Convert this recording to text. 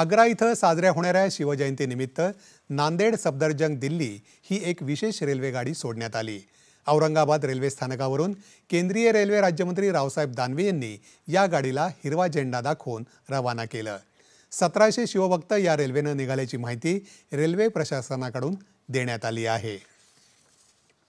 आग्रा इथं साजऱ्या होणाऱ्या शिवजयंतीनिमित्त नांदेड सफदरजंग दिल्ली ही एक विशेष रेल्वेगाडी सोडण्यात आली औरंगाबाद रेल्वे स्थानकावरून केंद्रीय रेल्वे राज्यमंत्री रावसाहेब दानवे यांनी या गाडीला हिरवा झेंडा दाखवून रवाना केलं सतराशे शिवभक्त या रेल्वेनं निघाल्याची माहिती रेल्वे प्रशासनाकडून देण्यात आली आहे